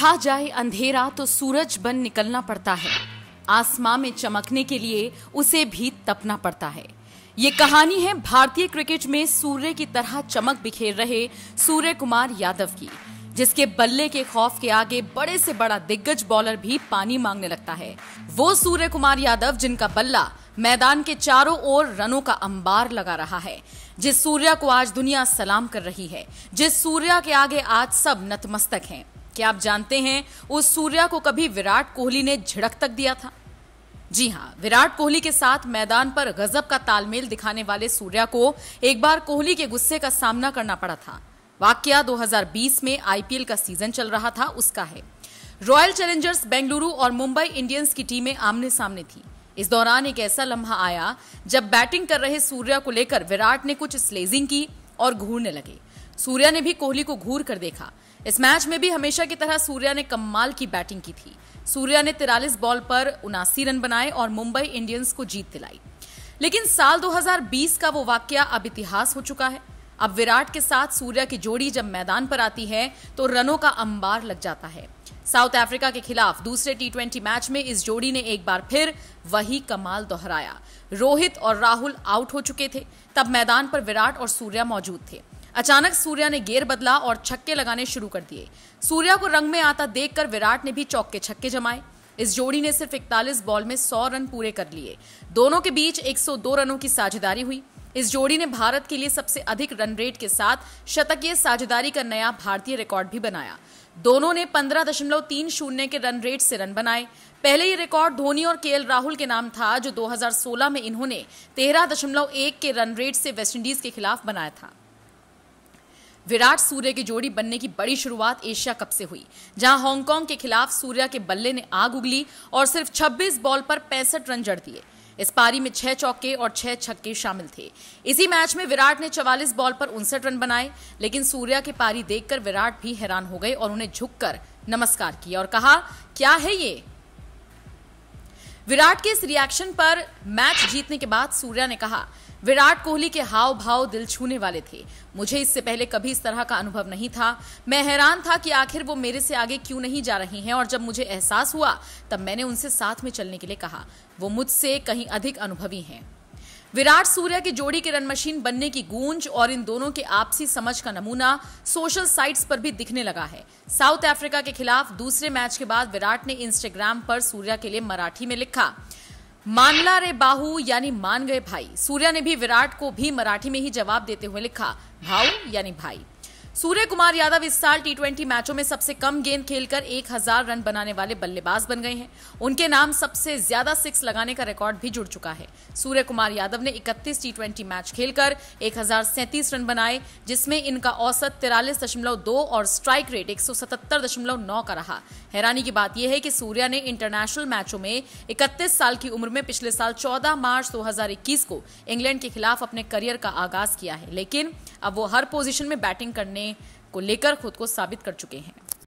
छा जाए अंधेरा तो सूरज बन निकलना पड़ता है आसमां में चमकने के लिए उसे भी तपना पड़ता है ये कहानी है भारतीय क्रिकेट में सूर्य की तरह चमक बिखेर रहे सूर्य कुमार यादव की जिसके बल्ले के खौफ के आगे बड़े से बड़ा दिग्गज बॉलर भी पानी मांगने लगता है वो सूर्य कुमार यादव जिनका बल्ला मैदान के चारों ओर रनों का अंबार लगा रहा है जिस सूर्या को आज दुनिया सलाम कर रही है जिस सूर्या के आगे आज सब नतमस्तक हैं क्या आप जानते हैं उस सूर्या को कभी विराट कोहली ने झिड़क तक दिया था जी हाँ विराट कोहली के साथ मैदान पर गजब का तालमेल दिखाने वाले सूर्या को एक बार कोहली के गुस्से का सामना करना पड़ा था वाक्य 2020 में आईपीएल का सीजन चल रहा था उसका है रॉयल चैलेंजर्स बेंगलुरु और मुंबई इंडियंस की टीमें आमने सामने थी इस दौरान एक ऐसा लम्हा आया जब बैटिंग कर रहे सूर्या को लेकर विराट ने कुछ स्लेजिंग की और घूरने लगे सूर्या ने भी कोहली को घूर कर देखा इस मैच में भी हमेशा की तरह सूर्या ने कमाल की बैटिंग की थी सूर्या ने तिरालीस बॉल पर उनासी रन बनाए और मुंबई इंडियंस को जीत दिलाई लेकिन साल 2020 का वो वाक्य अब इतिहास हो चुका है अब विराट के साथ सूर्या की जोड़ी जब मैदान पर आती है तो रनों का अंबार लग जाता है साउथ अफ्रीका के खिलाफ दूसरे टी मैच में इस जोड़ी ने एक बार फिर वही कमाल दोहराया रोहित और राहुल आउट हो चुके थे तब मैदान पर विराट और सूर्या मौजूद थे अचानक सूर्या ने गेर बदला और छक्के लगाने शुरू कर दिए सूर्या को रंग में आता देखकर विराट ने भी चौक के छक्के जमाए इस जोड़ी ने सिर्फ इकतालीस बॉल में 100 रन पूरे कर लिए दोनों के बीच 102 रनों की साझेदारी हुई इस जोड़ी ने भारत के लिए सबसे अधिक रन रेट के साथ शतकीय साझेदारी का नया भारतीय रिकॉर्ड भी बनाया दोनों ने पंद्रह दशमलव तीन शून्य के रन रेट से रन बनाए पहले ये रिकॉर्ड धोनी और केएल राहुल के नाम था जो 2016 में इन्होंने तेरह दशमलव एक के रन रेट से वेस्टइंडीज के खिलाफ बनाया था विराट सूर्य की जोड़ी बनने की बड़ी शुरुआत एशिया कप से हुई जहां हांगकांग के खिलाफ सूर्या के बल्ले ने आग उगली और सिर्फ 26 बॉल पर पैंसठ रन जड़ दिए इस पारी में छह चौके और छह छक्के शामिल थे इसी मैच में विराट ने 44 बॉल पर उनसठ रन बनाए लेकिन सूर्या की पारी देखकर विराट भी हैरान हो गए और उन्हें झुककर नमस्कार किया और कहा क्या है ये विराट के इस रिएक्शन पर मैच जीतने के बाद सूर्या ने कहा विराट कोहली के हाव भाव दिल छूने वाले थे मुझे इससे पहले कभी इस तरह का अनुभव नहीं था मैं हैरान था कि आखिर वो मेरे से आगे क्यों नहीं जा रहे हैं और जब मुझे एहसास हुआ तब मैंने उनसे साथ में चलने के लिए कहा वो मुझसे कहीं अधिक अनुभवी हैं विराट सूर्य की जोड़ी के रन मशीन बनने की गूंज और इन दोनों के आपसी समझ का नमूना सोशल साइट्स पर भी दिखने लगा है साउथ अफ्रीका के खिलाफ दूसरे मैच के बाद विराट ने इंस्टाग्राम पर सूर्या के लिए मराठी में लिखा मानला रे बाहू यानी मान गए भाई सूर्या ने भी विराट को भी मराठी में ही जवाब देते हुए लिखा भाऊ यानी भाई सूर्य कुमार यादव इस साल टी मैचों में सबसे कम गेंद खेलकर 1000 रन बनाने वाले बल्लेबाज बन गए हैं उनके नाम सबसे ज्यादा सिक्स लगाने का रिकॉर्ड भी जुड़ चुका है सूर्य कुमार यादव ने 31 टी मैच खेलकर सैंतीस रन बनाए जिसमें इनका औसत तिरालीस और स्ट्राइक रेट एक का रहा हैरानी की बात यह है कि सूर्या ने इंटरनेशनल मैचों में इकतीस साल की उम्र में पिछले साल चौदह मार्च दो को इंग्लैंड के खिलाफ अपने करियर का आगाज किया है लेकिन अब वो हर पोजिशन में बैटिंग करने करने को लेकर खुद को साबित कर चुके हैं